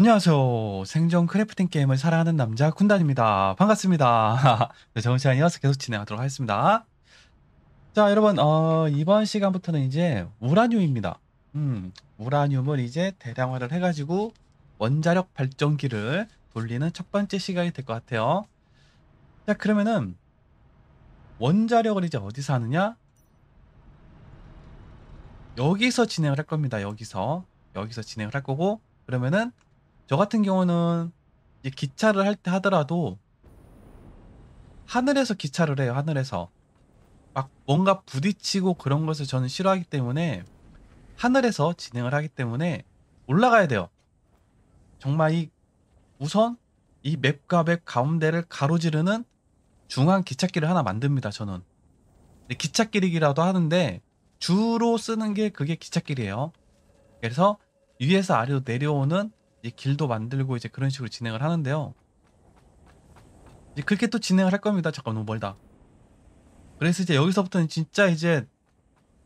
안녕하세요. 생존 크래프팅 게임을 사랑하는 남자 군단입니다. 반갑습니다. 네, 좋은 시간 이어서 계속 진행하도록 하겠습니다. 자, 여러분, 어, 이번 시간부터는 이제 우라늄입니다. 음, 우라늄을 이제 대량화를 해가지고 원자력 발전기를 돌리는 첫 번째 시간이 될 것 같아요. 자, 그러면은 원자력을 이제 어디서 하느냐? 여기서 진행을 할 겁니다. 여기서. 여기서 진행을 할 거고, 그러면은 저 같은 경우는 이제 기차를 할 때 하더라도 하늘에서 기차를 해요. 하늘에서 막 뭔가 부딪히고 그런 것을 저는 싫어하기 때문에 하늘에서 진행을 하기 때문에 올라가야 돼요. 정말 이 우선 이 맵과 맵 가운데를 가로지르는 중앙 기찻길을 하나 만듭니다. 저는 기찻길이라도 하는데 주로 쓰는 게 그게 기찻길이에요. 그래서 위에서 아래로 내려오는 이제 길도 만들고 이제 그런 식으로 진행을 하는데요. 이제 그렇게 또 진행을 할 겁니다. 잠깐 너무 멀다. 그래서 이제 여기서부터는 진짜 이제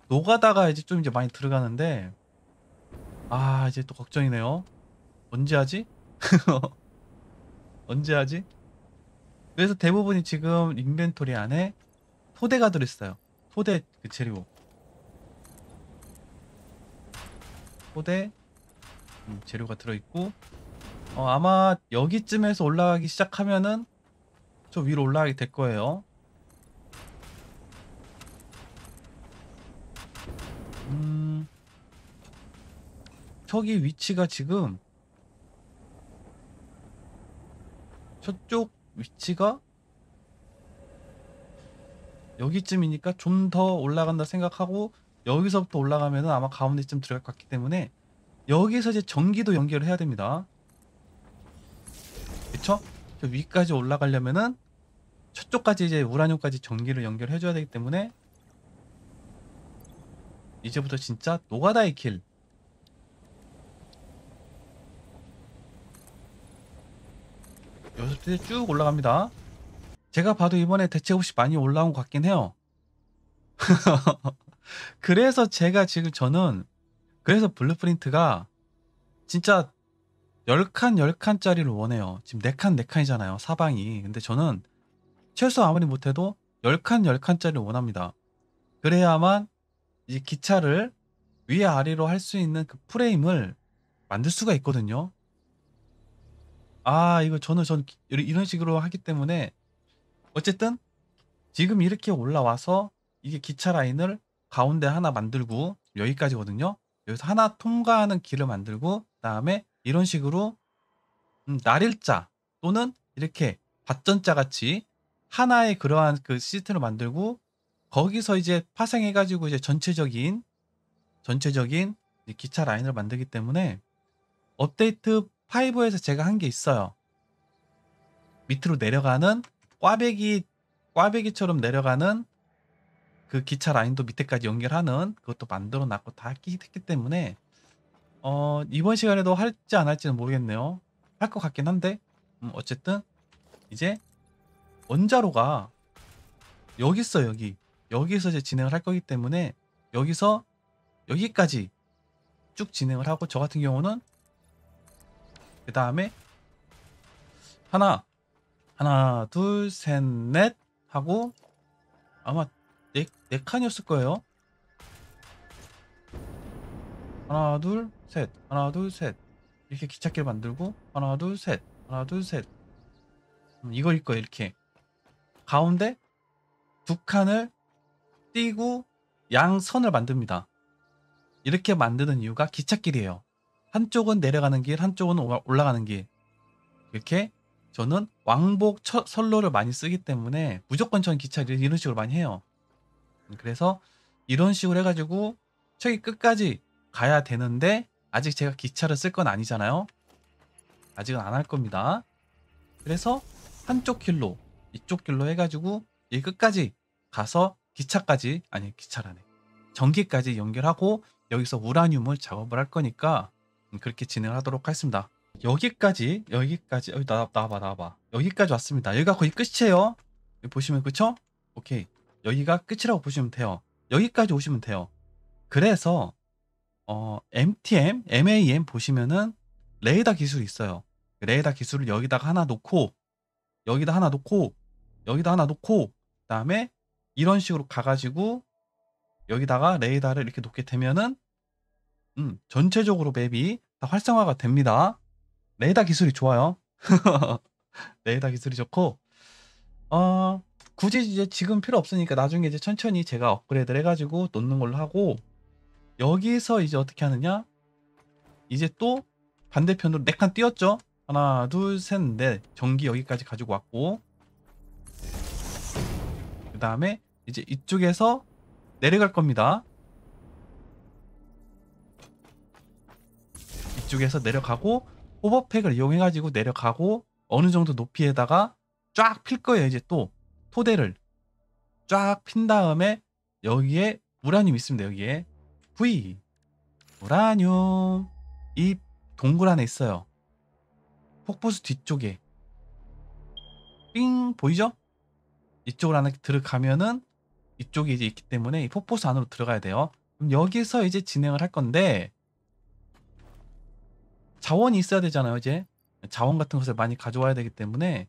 녹아다가 이제 좀 이제 많이 들어가는데 아 이제 또 걱정이네요. 언제 하지? 언제 하지? 그래서 대부분이 지금 인벤토리 안에 토대가 들어있어요. 토대 그 재료. 토대 음, 재료가 들어있고 어, 아마 여기쯤에서 올라가기 시작하면은 저 위로 올라가게 될 거예요 음 저기 위치가 지금 저쪽 위치가 여기쯤이니까 좀 더 올라간다 생각하고 여기서부터 올라가면 아마 가운데쯤 들어갈 것 같기 때문에 여기서 이제 전기도 연결을 해야 됩니다. 그쵸? 저 위까지 올라가려면은 저쪽까지 이제 우라늄까지 전기를 연결해줘야 되기 때문에 이제부터 진짜 노가다의 길 여섯 실쭉 올라갑니다. 제가 봐도 이번에 대체 없이 많이 올라온 것 같긴 해요. 그래서 제가 지금 저는 그래서 블루프린트가 진짜 10칸 10칸짜리를 원해요. 지금 4칸 4칸이잖아요. 사방이. 근데 저는 최소 아무리 못해도 10칸 10칸짜리를 원합니다. 그래야만 이 기차를 위 아래로 할 수 있는 그 프레임을 만들 수가 있거든요. 아 이거 저는 전 이런 식으로 하기 때문에 어쨌든 지금 이렇게 올라와서 이게 기차 라인을 가운데 하나 만들고 여기까지거든요. 여기서 하나 통과하는 길을 만들고 그다음에 이런 식으로 날일자 음, 또는 이렇게 밭전자 같이 하나의 그러한 그 시스템을 만들고 거기서 이제 파생해가지고 이제 전체적인 전체적인 기차 라인을 만들기 때문에 업데이트 5에서 제가 한 게 있어요. 밑으로 내려가는 꽈배기 꽈배기처럼 내려가는 그 기차 라인도 밑에까지 연결하는 그것도 만들어 놨고 다 했기 때문에 어, 이번 시간에도 할지 안 할지는 모르겠네요. 할 것 같긴 한데 음, 어쨌든 이제 원자로가 여기 있어 여기 여기서 이제 진행을 할 거기 때문에 여기서 여기까지 쭉 진행을 하고 저 같은 경우는 그 다음에 하나 하나 둘 셋 넷 하고 아마 네, 네 칸이었을 거예요. 하나 둘 셋, 하나 둘 셋. 이렇게 기찻길 만들고 하나 둘 셋, 하나 둘 셋. 음, 이거일 거예요 이렇게. 가운데 두 칸을 띄고 양선을 만듭니다. 이렇게 만드는 이유가 기찻길이에요. 한쪽은 내려가는 길, 한쪽은 올라가는 길. 이렇게 저는 왕복 철, 선로를 많이 쓰기 때문에 무조건 전 기차를 이런 식으로 많이 해요. 그래서 이런 식으로 해가지고 저기 끝까지 가야 되는데 아직 제가 기차를 쓸 건 아니잖아요. 아직은 안 할 겁니다. 그래서 한쪽 길로 이쪽 길로 해가지고 이 끝까지 가서 기차까지 아니 기차라네 전기까지 연결하고 여기서 우라늄을 작업을 할 거니까 음, 그렇게 진행하도록 하겠습니다. 여기까지 여기까지 여기 나와봐 나와봐 여기까지 왔습니다. 여기가 거의 끝이에요. 여기 보시면 그쵸? 오케이 여기가 끝이라고 보시면 돼요. 여기까지 오시면 돼요. 그래서 어, MTM, MAM 보시면은 레이더 기술이 있어요. 레이더 기술을 여기다가 하나 놓고 여기다 하나 놓고 여기다 하나 놓고 그다음에 이런 식으로 가가지고 여기다가 레이더를 이렇게 놓게 되면은 음, 전체적으로 맵이 다 활성화가 됩니다. 레이더 기술이 좋아요. 레이더 기술이 좋고 어 굳이 이제 지금 필요 없으니까 나중에 이제 천천히 제가 업그레이드를 해가지고 놓는 걸로 하고 여기서 이제 어떻게 하느냐 이제 또 반대편으로 4칸 띄었죠 하나 둘셋넷 전기 여기까지 가지고 왔고 그 다음에 이제 이쪽에서 내려갈 겁니다 이쪽에서 내려가고 호버팩을 이용해 가지고 내려가고 어느 정도 높이에다가 쫙 필 거예요 이제 또 토대를 쫙 핀 다음에 여기에 우라늄 있습니다. 여기에 V 우라늄 이 동굴 안에 있어요. 폭포수 뒤쪽에 삥 보이죠? 이쪽으로 안에 들어가면은 이쪽이 이제 있기 때문에 이 폭포수 안으로 들어가야 돼요. 그럼 여기서 이제 진행을 할 건데 자원이 있어야 되잖아요. 이제 자원 같은 것을 많이 가져와야 되기 때문에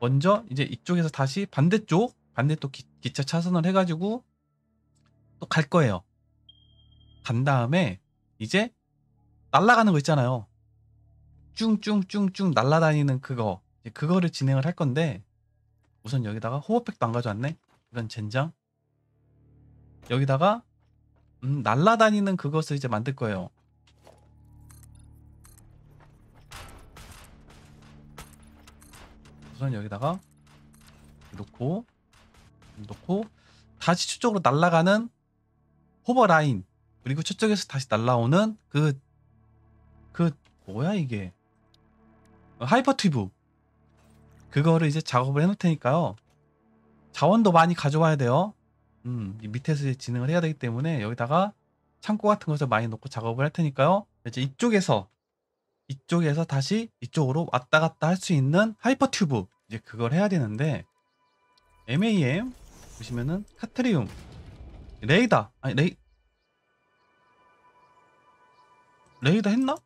먼저 이제 이쪽에서 다시 반대쪽 반대쪽 기, 차 차선을 해가지고 또 갈 거예요. 간 다음에 이제 날아가는 거 있잖아요. 쭉쭉쭉쭉 날아다니는 그거 그거를 진행을 할 건데 우선 여기다가 호흡팩도안 가져왔네. 이건 젠장. 여기다가 음, 날아다니는 그것을 이제 만들 거예요. 우선 여기다가 놓고 놓고 다시 추적으로 날아가는 호버 라인 그리고 추적에서 다시 날아오는 그그 그 뭐야 이게 하이퍼 튜브 그거를 이제 작업을 해놓을 테니까요 자원도 많이 가져와야 돼요 음, 밑에서 진행을 해야 되기 때문에 여기다가 창고 같은 것을 많이 놓고 작업을 할 테니까요 이제 이쪽에서 이쪽에서 다시 이쪽으로 왔다 갔다 할 수 있는 하이퍼튜브 이제 그걸 해야 되는데 MAM 보시면은 카트리움 레이다 아니 레이 레이다 했나?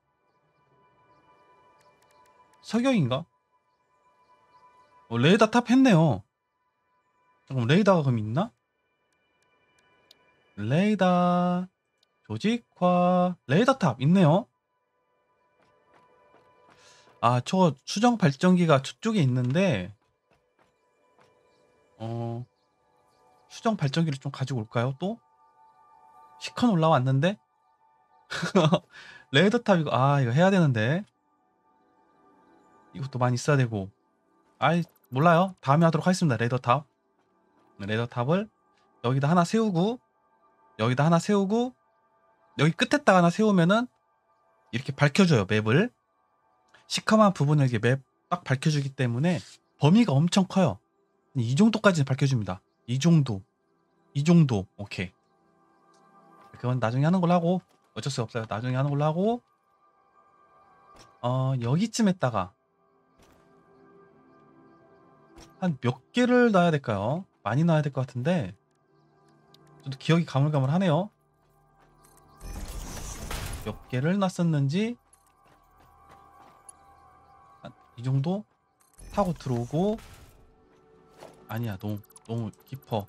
석영인가? 어, 레이다 탑 했네요 그럼 레이다가 그럼 있나? 레이다 조직화 레이다 탑 있네요 아, 저 수정 발전기가 저쪽에 있는데 어 수정 발전기를 좀 가지고 올까요? 또 시컨 올라왔는데 레이더탑 이거 아 이거 해야 되는데 이것도 많이 써야 되고 아이 몰라요 다음에 하도록 하겠습니다 레이더탑 네, 레이더탑을 여기다 하나 세우고 여기다 하나 세우고 여기 끝에다가 하나 세우면은 이렇게 밝혀줘요 맵을 시커먼 부분을 이렇게 맵딱 밝혀주기 때문에 범위가 엄청 커요. 이정도까지 밝혀줍니다. 이 정도. 이 정도. 오케이. 그건 나중에 하는 걸로 하고 어쩔 수 없어요. 나중에 하는 걸로 하고 어 여기쯤 했다가 한 몇 개를 넣어야 될까요? 많이 넣어야 될 것 같은데 저도 기억이 가물가물하네요. 몇 개를 놨었는지 이 정도 타고 들어오고 아니야 너무 너무 깊어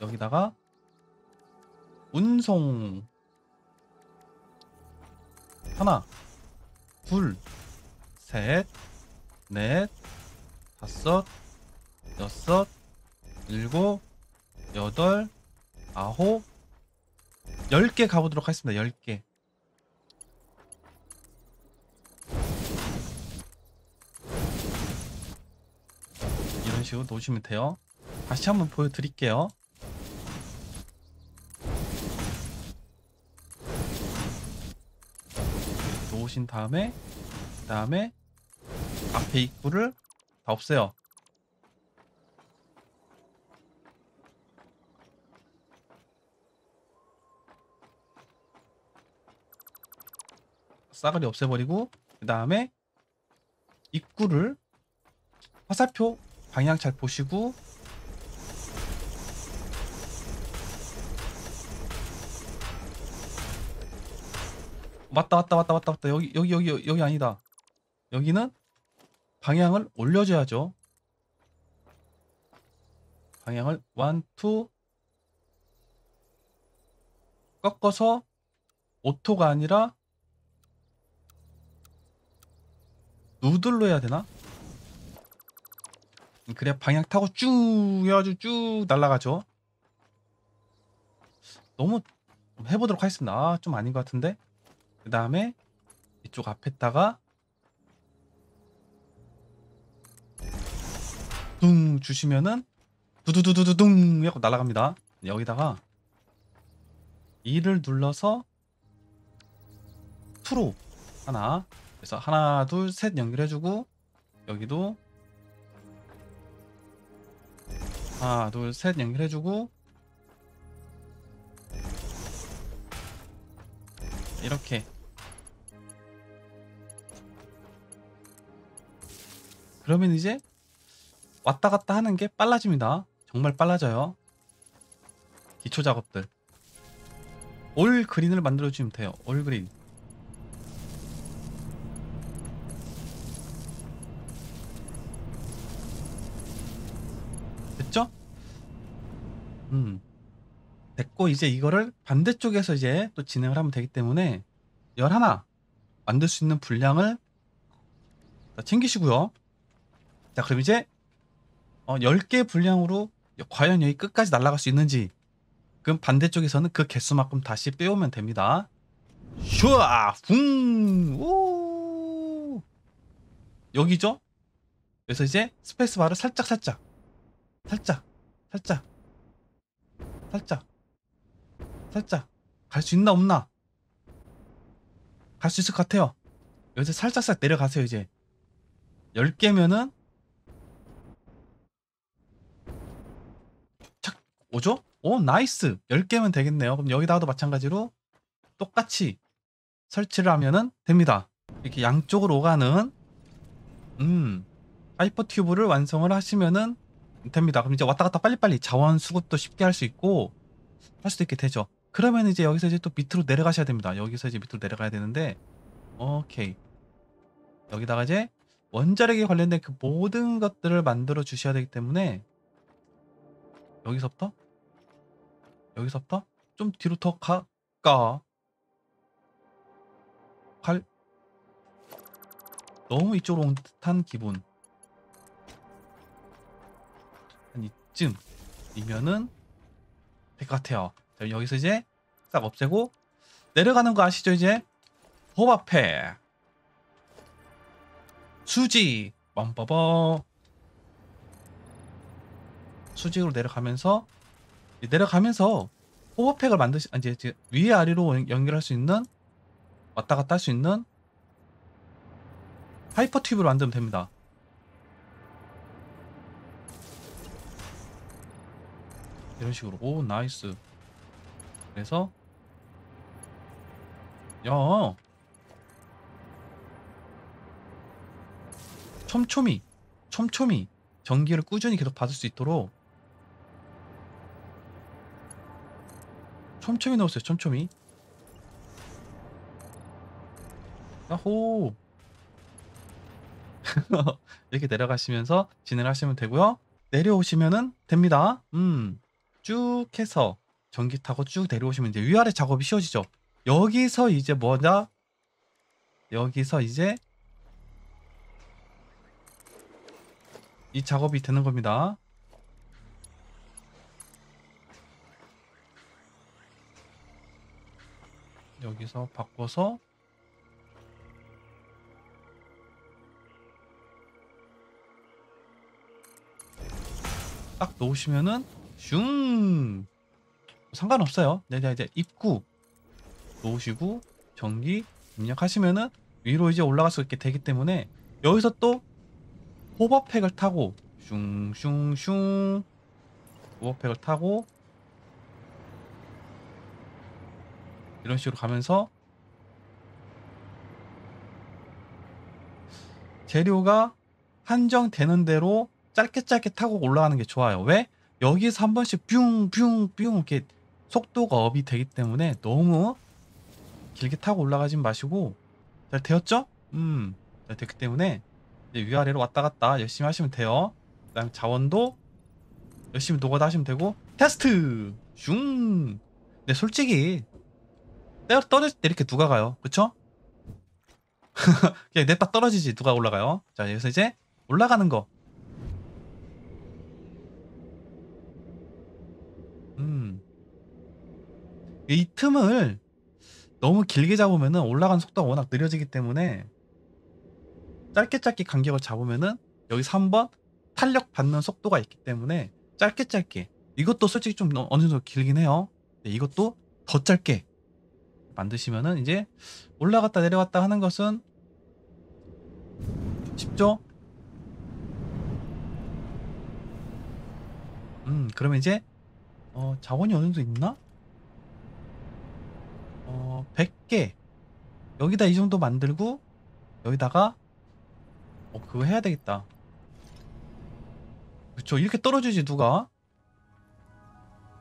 여기다가 운송 하나 둘셋넷 다섯 여섯 일곱 여덟 아홉 열 개 가보도록 하겠습니다 열개 식으로 놓으시면 돼요. 다시 한번 보여드릴게요. 놓으신 다음에 그 다음에 앞에 입구를 다 없애요. 싸그리 없애버리고 그 다음에 입구를 화살표 방향 잘 보시고 왔다 왔다 왔다 왔다 왔다 여기 여기 여기 여기 아니다 여기는 방향을 올려줘야죠 방향을 완투 꺾어서 오토가 아니라 누들로 해야 되나? 그래 방향 타고 쭉 해가지고 쭉 날아가죠 너무 해보도록 하겠습니다 아, 좀 아닌 것 같은데 그 다음에 이쪽 앞에다가 둥 주시면은 두두두두두둥 하고 날아갑니다 여기다가 2를 눌러서 2로 하나 그래서 하나 둘 셋 연결해주고 여기도 하나 둘셋 연결해주고 이렇게 그러면 이제 왔다 갔다 하는 게 빨라집니다 정말 빨라져요 기초 작업들 올 그린을 만들어주면 돼요 올 그린 음. 됐고 이제 이거를 반대쪽에서 이제 또 진행을 하면 되기 때문에 11 만들 수 있는 분량을 챙기시고요. 자 그럼 이제 어, 10개 분량으로 과연 여기 끝까지 날아갈 수 있는지 그럼 반대쪽에서는 그 개수만큼 다시 빼오면 됩니다. 슈아! 붕! 우! 여기죠? 그래서 이제 스페이스바를 살짝살짝 살짝 살짝 살짝 살짝 갈 수 있나 없나 갈 수 있을 것 같아요 여기서 살짝살 내려가세요 이제 10개면은 착 오죠? 오 나이스 10개면 되겠네요 그럼 여기다가도 마찬가지로 똑같이 설치를 하면은 됩니다 이렇게 양쪽으로 오가는 음 하이퍼 튜브를 완성을 하시면은 됩니다. 그럼 이제 왔다 갔다 빨리빨리 자원 수급도 쉽게 할 수 있고 할 수도 있게 되죠. 그러면 이제 여기서 이제 또 밑으로 내려가셔야 됩니다. 여기서 이제 밑으로 내려가야 되는데 오케이 여기다가 이제 원자력에 관련된 그 모든 것들을 만들어 주셔야 되기 때문에 여기서부터 여기서부터 좀 뒤로 더 가까 갈 너무 이쪽으로 온 듯한 기분 쯤이면은 될 것 같아요. 자, 여기서 이제 싹 없애고 내려가는 거 아시죠 이제 법 앞에 수지 빰빠버 수직으로 내려가면서 내려가면서 호버팩을 만드시 아, 이제 위에 아래로 연결할 수 있는 왔다 갔다 할 수 있는 하이퍼 튜브를 만들면 됩니다. 이런 식으로 오 나이스 그래서 야 촘촘히 촘촘히 전기를 꾸준히 계속 받을 수 있도록 촘촘히 넣었어요 촘촘히 야호 이렇게 내려가시면서 진행하시면 되고요 내려오시면 됩니다 음쭉 해서 전기 타고 쭉 내려오시면 이제 위아래 작업이 쉬워지죠. 여기서 이제 뭐냐? 여기서 이제 이 작업이 되는 겁니다. 여기서 바꿔서 딱 놓으시면은 슝 상관없어요 네, 네, 이제 입구 놓으시고 전기 입력하시면은 위로 이제 올라갈 수 있게 되기 때문에 여기서 또 호버팩을 타고 슝슝슝 호버팩을 타고 이런 식으로 가면서 재료가 한정되는 대로 짧게 짧게 타고 올라가는 게 좋아요 왜? 여기서 한 번씩 뿅 뿅 뿅 이렇게 속도가 업이 되기 때문에 너무 길게 타고 올라가지 마시고 잘 되었죠? 음, 잘 됐기 때문에 위아래로 왔다 갔다 열심히 하시면 돼요. 그 다음에 자원도 열심히 녹아다 하시면 되고 테스트! 슝! 근데 솔직히 떨어질 때 이렇게 누가 가요? 그쵸? 그냥 냅다 떨어지지 누가 올라가요? 자 여기서 이제 올라가는 거이 틈을 너무 길게 잡으면 올라간 속도가 워낙 느려지기 때문에 짧게 짧게 간격을 잡으면은 여기 3번 탄력 받는 속도가 있기 때문에 짧게 짧게 이것도 솔직히 좀 어느 정도 길긴 해요. 네, 이것도 더 짧게 만드시면은 이제 올라갔다 내려갔다 하는 것은 쉽죠? 음 그러면 이제 어, 자원이 어느 정도 있나? 어 100개 여기다 이 정도 만들고 여기다가 어 그거 해야 되겠다 그쵸 이렇게 떨어지지 누가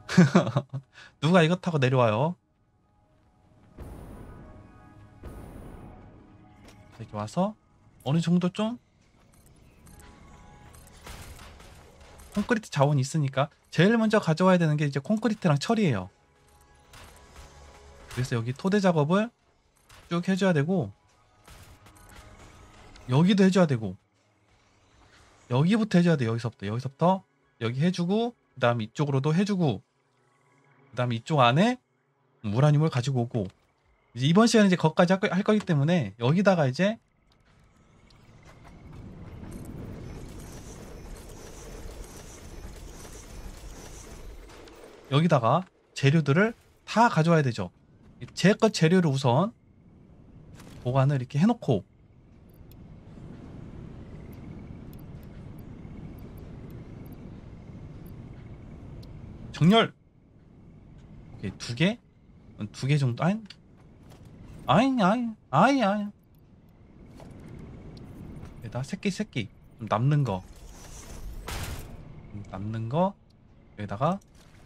누가 이것 타고 내려와요 이렇게 와서 어느 정도 좀 콘크리트 자원이 있으니까 제일 먼저 가져와야 되는 게 이제 콘크리트랑 철이에요 그래서 여기 토대 작업을 쭉 해줘야 되고 여기도 해줘야 되고 여기부터 해줘야 돼 여기서부터 여기서부터 여기 해주고 그 다음 이쪽으로도 해주고 그 다음 이쪽 안에 무라늄을 가지고 오고 이제 이번 시간에 이제 거기까지 할, 거, 할 거기 때문에 여기다가 이제 여기다가 재료들을 다 가져와야 되죠 제것 재료를 우선 보관을 이렇게 해놓고 정렬 오케이 두 개? 두 개 정도? 아잉 아잉 아잉 아잉 아잉 여기다 새끼 새끼 남는 거 남는 거 여기다가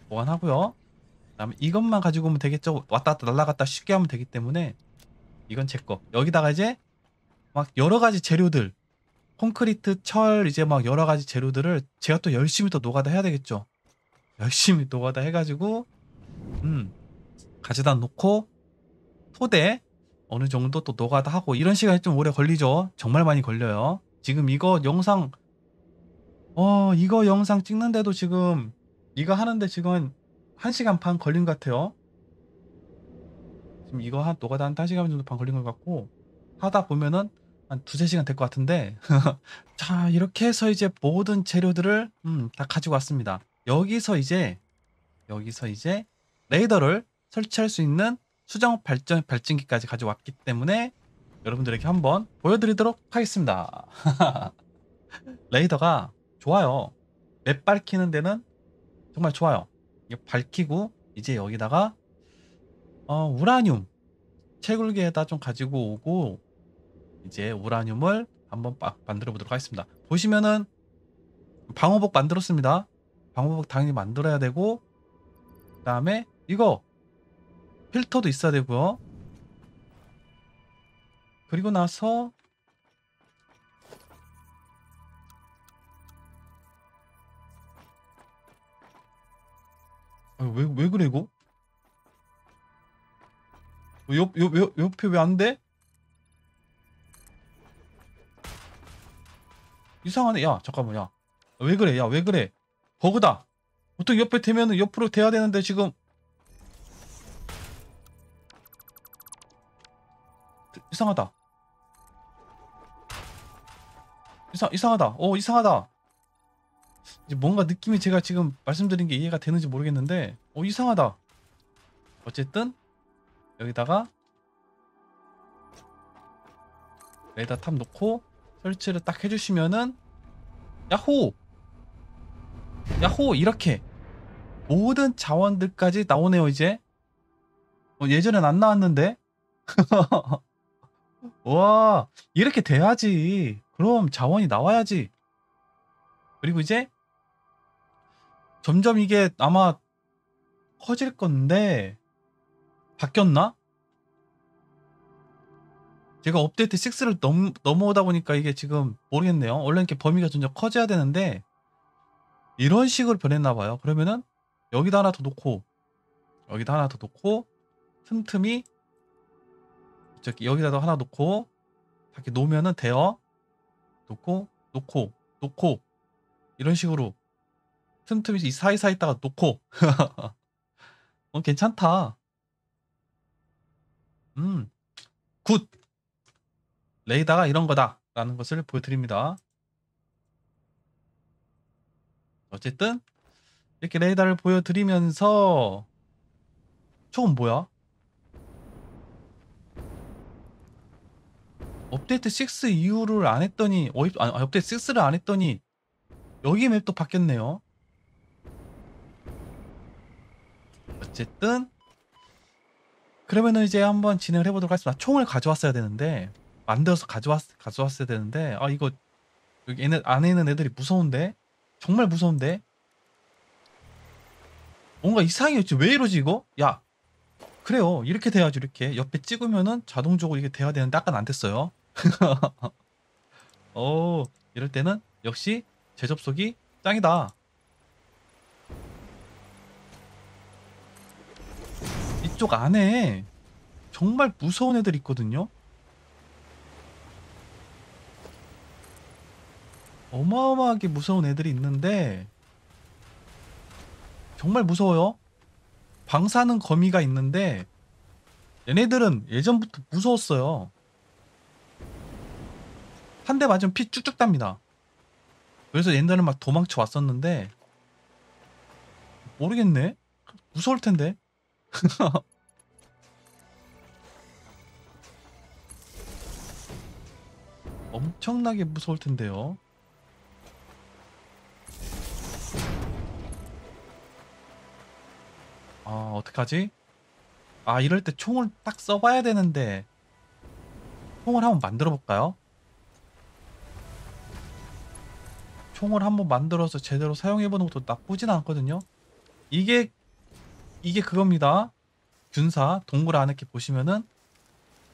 보관하고요 다음에 이것만 가지고 오면 되겠죠. 왔다 갔다 날라갔다 쉽게 하면 되기 때문에 이건 제 거. 여기다가 이제 막 여러 가지 재료들 콘크리트, 철 이제 막 여러 가지 재료들을 제가 또 열심히 또 노가다 해야 되겠죠. 열심히 노가다 해가지고 음 가져다 놓고 토대 어느 정도 또 노가다 하고 이런 시간이 좀 오래 걸리죠. 정말 많이 걸려요. 지금 이거 영상 어 이거 영상 찍는데도 지금 이거 하는데 지금 1시간 반 걸린 것 같아요. 지금 이거 한 노가다 한 1시간 정도 반 걸린 것 같고 하다 보면은 한 두세 시간 될 것 같은데 자 이렇게 해서 이제 모든 재료들을 음, 다 가지고 왔습니다. 여기서 이제 여기서 이제 레이더를 설치할 수 있는 수정 발전 발전기까지 가져왔기 때문에 여러분들에게 한번 보여드리도록 하겠습니다. 레이더가 좋아요. 맵 밝히는 데는 정말 좋아요. 밝히고 이제 여기다가 어, 우라늄 채굴기에다 좀 가지고 오고 이제 우라늄을 한번 만들어 보도록 하겠습니다. 보시면은 방호복 만들었습니다. 방호복 당연히 만들어야 되고 그 다음에 이거 필터도 있어야 되고요. 그리고 나서 아, 왜, 왜 그래 이거? 어, 옆, 옆, 옆, 옆에 왜 안 돼? 이상하네 야 잠깐만 야왜 아, 그래 야왜 그래 버그다 보통 옆에 대면 옆으로 대야 되는데 지금 이상하다 이상, 이상하다 어 이상하다 이제 뭔가 느낌이 제가 지금 말씀드린 게 이해가 되는지 모르겠는데 어 이상하다 어쨌든 여기다가 레이더 탑 놓고 설치를 딱 해주시면은 야호 야호 이렇게 모든 자원들까지 나오네요 이제 어, 예전엔 안 나왔는데 와 이렇게 돼야지 그럼 자원이 나와야지 그리고 이제 점점 이게 아마 커질 건데 바뀌었나? 제가 업데이트 6를 넘, 넘어오다 보니까 이게 지금 모르겠네요. 원래 이렇게 범위가 점점 커져야 되는데 이런 식으로 변했나 봐요. 그러면은 여기다 하나 더 놓고 여기다 하나 더 놓고 틈틈이 저기 여기다도 하나 놓고 이렇게 놓으면은 대어 놓고 놓고 놓고 이런 식으로 틈틈이 이 사이사이 있다가 놓고 어, 괜찮다 음, 굿! 레이다가 이런 거다 라는 것을 보여드립니다 어쨌든 이렇게 레이다를 보여드리면서 저건 뭐야? 업데이트 6 이후를 안 했더니 어 아니, 업데이트 6를 안 했더니 여기 맵도 바뀌었네요 어쨌든 그러면은 이제 한번 진행을 해보도록 하겠습니다. 총을 가져왔어야 되는데 만들어서 가져왔 가져왔어야 되는데 아 이거 여기 얘네 안에 있는 애들이 무서운데 정말 무서운데 뭔가 이상해요. 지금 왜 이러지 이거? 야 그래요. 이렇게 돼야지 이렇게 옆에 찍으면은 자동적으로 이게 돼야 되는데 아까는 안 됐어요. 오 이럴 때는 역시 재접속이 짱이다. 이쪽 안에 정말 무서운 애들 있거든요. 어마어마하게 무서운 애들이 있는데 정말 무서워요. 방사능 거미가 있는데 얘네들은 예전부터 무서웠어요. 한 대 맞으면 피 쭉쭉 답니다. 그래서 옛날에 막 도망쳐 왔었는데 모르겠네. 무서울 텐데. 엄청나게 무서울 텐데요. 아, 어떡하지? 아, 이럴 때 총을 딱 써봐야 되는데. 총을 한번 만들어 볼까요? 총을 한번 만들어서 제대로 사용해보는 것도 나쁘진 않거든요. 이게, 이게 그겁니다. 균사, 동굴 안에 이렇게 보시면은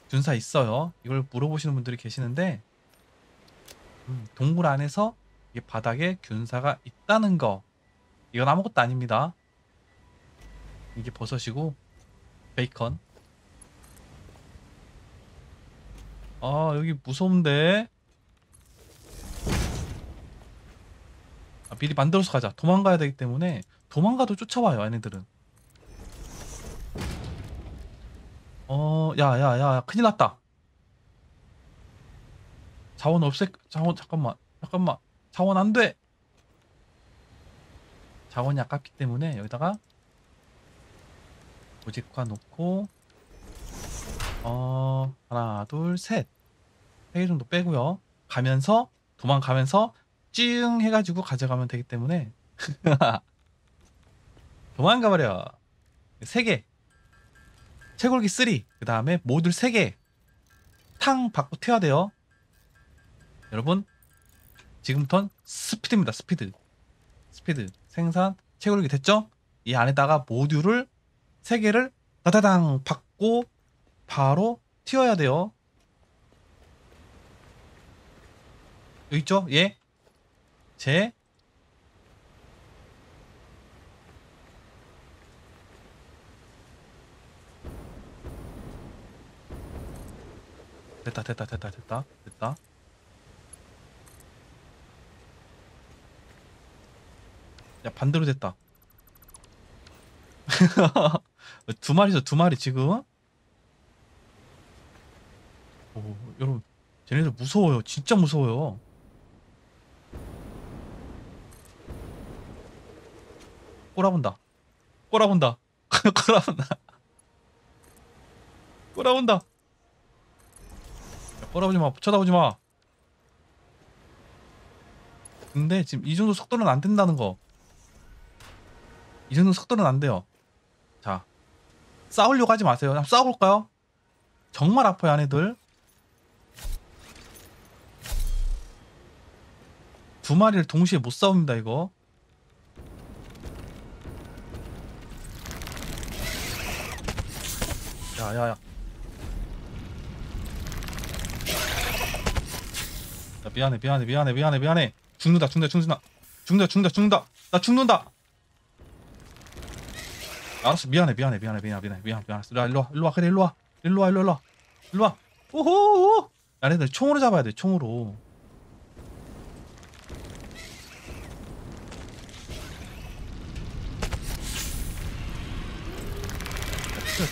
균사 있어요. 이걸 물어보시는 분들이 계시는데 동굴 안에서 이 바닥에 균사가 있다는 거 이건 아무것도 아닙니다 이게 버섯이고 베이컨 아 여기 무서운데 아, 미리 만들어서 가자 도망가야 되기 때문에 도망가도 쫓아와요 얘네들은 어야 야, 야, 큰일 났다 자원 없애 자원 잠깐만 잠깐만 자원 안 돼. 자원이 아깝기 때문에 여기다가 고직화 놓고 어 하나 둘셋 회의 정도 빼고요 가면서 도망가면서 찡 해가지고 가져가면 되기 때문에 도망가 버려 3개 채굴기 3 그 다음에 모듈 3개 탕 받고 태워야 돼요 여러분 지금부터는 스피드입니다. 스피드. 스피드. 생산 채굴기 됐죠? 이 안에다가 모듈을 3개를 따다당 받고 바로 튀어야 돼요. 여기 있죠? 예. 제 됐다 됐다 됐다 됐다 됐다 야 반대로 됐다 두 마리죠 두 마리 지금 오, 여러분 쟤네들 무서워요 진짜 무서워요 꼬라본다 꼬라본다 꼬라본다 꼬라본다 꼬라보지마 쳐다보지마 근데 지금 이 정도 속도는 안 된다는 거이 정도 속도는 안 돼요. 자, 싸우려고 하지 마세요. 한번 싸워볼까요? 정말 아파요, 아내들. 두 마리를 동시에 못 싸웁니다, 이거. 야, 야, 야. 야 미안해, 미안해, 미안해, 미안해, 미안해. 죽는다, 죽는다, 죽는다. 죽는다, 죽는다, 죽는다. 나 죽는다. 알았어 미안해 미안해 미안해 미안해 미안해 미안 해 미안해 야 일로와 일로와 그래 일로와 일로와 일로와 일로와 일로와 오호 야네들 총으로 잡아야 돼 총으로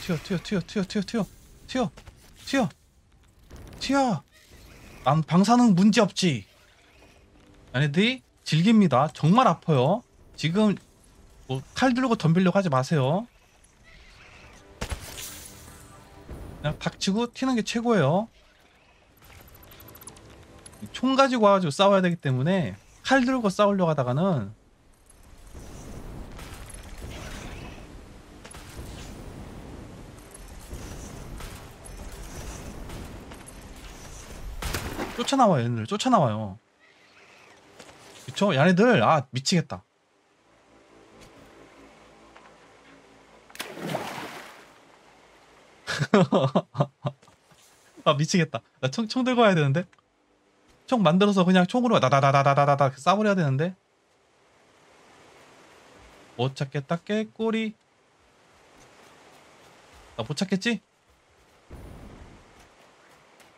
튀어 튀어 튀어 튀어 튀어 튀어 튀어 튀어 튀어 난 방사능 문제없지 얘네들이 즐깁니다 정말 아파요 지금 뭐칼 들고 덤빌려고 하지 마세요. 그냥 닥치고 튀는 게 최고예요. 총 가지고 와가지고 싸워야 되기 때문에 칼 들고 싸우려고 하다가는 쫓아나와요 얘네들 쫓아나와요 그쵸? 얘네들 아 미치겠다 아 미치겠다. 나총총 들고 와야 되는데. 총 만들어서 그냥 총으로 나다다다다다다 싸버려야 되는데. 못 찾겠다 깨꼬리. 나못 찾겠지?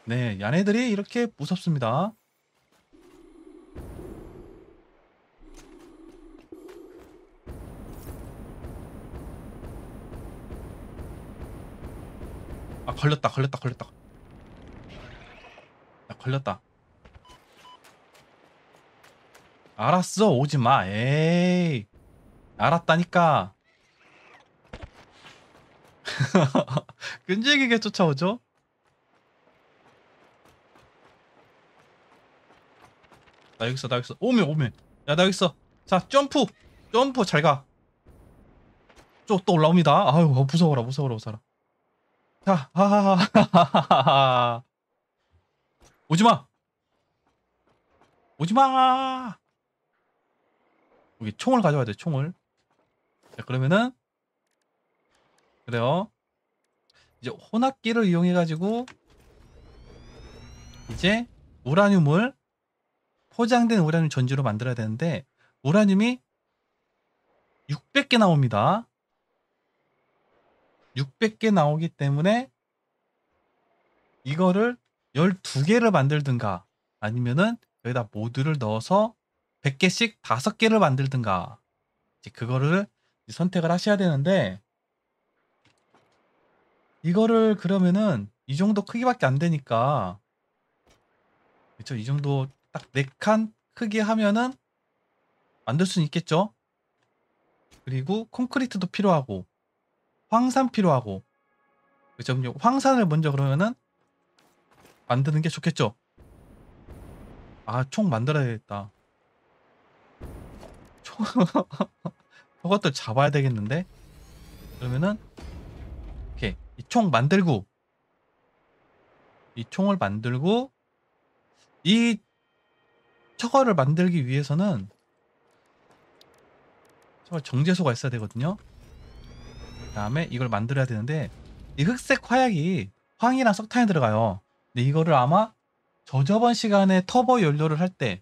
네, 야네들이 이렇게 무섭습니다. 걸렸다 걸렸다 걸렸다 야 걸렸다 알았어 오지마 에이 알았다니까 끈질기게 쫓아오죠? 나 여기 있어 나 여기 있어 오면 오면 야 나 여기 있어 자 점프 점프 잘가 또 올라옵니다 아유 무서워라 무서워라 무서워라 자, 오지 마. 오지 마. 여기 총을 가져와야 돼. 총을. 자, 그러면은 그래요. 이제 혼합기를 이용해 가지고 이제 우라늄을 포장된 우라늄 전지로 만들어야 되는데 우라늄이 600개 나옵니다. 600개 나오기 때문에 이거를 12개를 만들든가 아니면은 여기다 모두를 넣어서 100개씩 5개를 만들든가 이제 그거를 선택을 하셔야 되는데 이거를 그러면은 이 정도 크기밖에 안 되니까 그렇죠 이 정도 딱 4칸 크기 하면은 만들 수는 있겠죠 그리고 콘크리트도 필요하고 황산 필요하고 그죠? 황산을 먼저 그러면은 만드는 게 좋겠죠? 아 총 만들어야겠다 총 저것도 잡아야 되겠는데 그러면은 오케이 이 총 만들고 이 총을 만들고 이처거를 만들기 위해서는 정말 정제소가 있어야 되거든요 그 다음에 이걸 만들어야 되는데 이 흑색 화약이 황이랑 석탄에 들어가요. 근데 이거를 아마 저저번 시간에 터보 연료를 할 때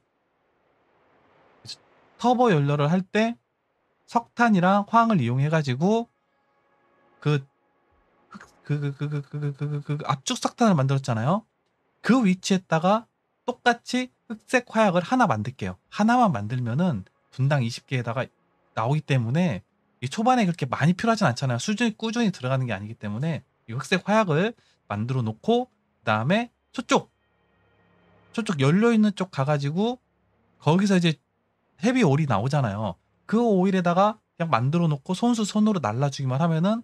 터보 연료를 할 때 석탄이랑 황을 이용해가지고 그그그그그 그 그 그, 그, 그, 압축 석탄을 만들었잖아요. 그 위치에다가 똑같이 흑색 화약을 하나 만들게요. 하나만 만들면은 분당 20개에다가 나오기 때문에 이 초반에 그렇게 많이 필요하진 않잖아요. 수준이 꾸준히 들어가는 게 아니기 때문에 이 흑색 화약을 만들어 놓고 그다음에 저쪽 저쪽 열려 있는 쪽 가가지고 거기서 이제 헤비 오일이 나오잖아요. 그 오일에다가 그냥 만들어 놓고 손수 손으로 날라주기만 하면은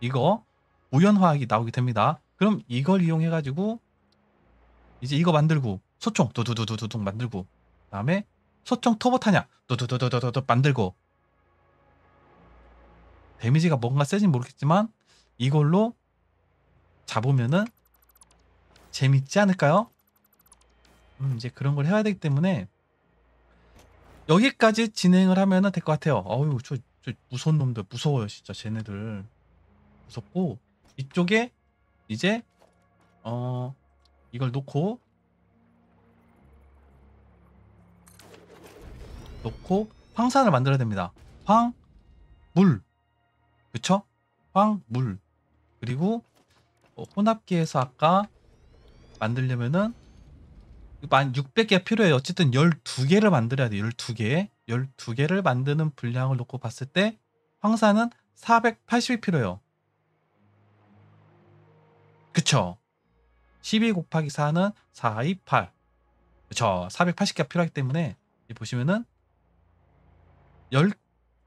이거 우연 화학이 나오게 됩니다. 그럼 이걸 이용해 가지고 이제 이거 만들고 소총 두두두두두둑 만들고 그다음에 소총 터보 타냐 두두두두두두 만들고 데미지가 뭔가 세진 모르겠지만 이걸로 잡으면은 재밌지 않을까요? 음, 이제 그런 걸 해야 되기 때문에 여기까지 진행을 하면은 될 것 같아요. 어우 저, 저 무서운 놈들 무서워요 진짜 쟤네들 무섭고 이쪽에 이제 어 이걸 놓고 놓고 황산을 만들어야 됩니다. 황, 물, 그쵸? 황, 물 그리고 어, 혼합기에서 아까 만들려면은 600개 필요해요 어쨌든 12개를 만들어야 돼요 12개 12개를 만드는 분량을 놓고 봤을 때 황사는 480이 필요해요 그쵸 12 곱하기 4는 428 그쵸 480개가 필요하기 때문에 보시면은 10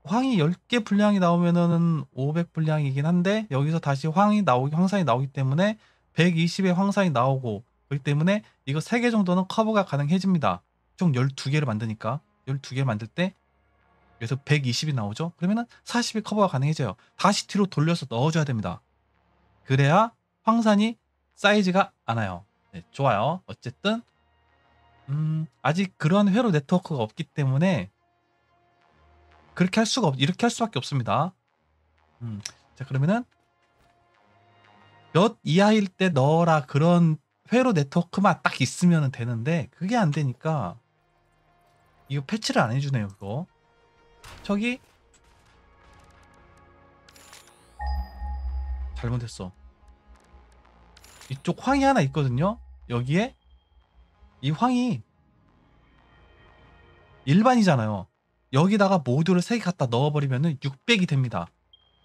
황이 10개 분량이 나오면은 500 분량이긴 한데 여기서 다시 황이 나오기 황산이 나오기 때문에 120의 황산이 나오고 그렇기 때문에 이거 3개 정도는 커버가 가능해집니다. 총 12개를 만드니까 12개를 만들 때 그래서 120이 나오죠. 그러면은 40이 커버가 가능해져요. 다시 뒤로 돌려서 넣어줘야 됩니다. 그래야 황산이 사이즈가 안 와요. 네, 좋아요. 어쨌든 음, 아직 그런 회로 네트워크가 없기 때문에 그렇게 할 수가 없 이렇게 할 수밖에 없습니다. 음. 자 그러면은 몇 이하일 때 넣어라 그런 회로 네트워크만 딱 있으면 되는데 그게 안 되니까 이거 패치를 안 해주네요 그거 저기 잘못했어 이쪽 황이 하나 있거든요 여기에 이 황이 일반이잖아요 여기다가 모두를 3개 갖다 넣어버리면 600이 됩니다.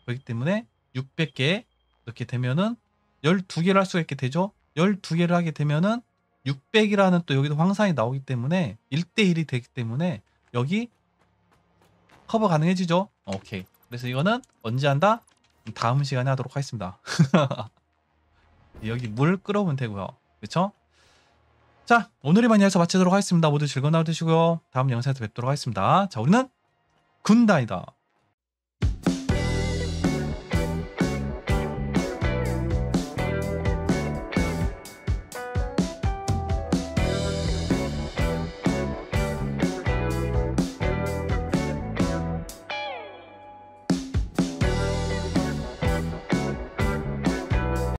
그렇기 때문에 600개 이렇게 되면은 12개를 할 수가 있게 되죠. 12개를 하게 되면은 600이라는 또 여기도 황산이 나오기 때문에 1대1이 되기 때문에 여기 커버 가능해지죠. 오케이. 그래서 이거는 언제 한다? 다음 시간에 하도록 하겠습니다. 여기 물 끓어오면 되고요. 그렇죠 자, 오늘이만 여에서 마치도록 하겠습니다. 모두 즐거운 하루 되시고요. 다음 영상에서 뵙도록 하겠습니다. 자, 우리는 군단이다.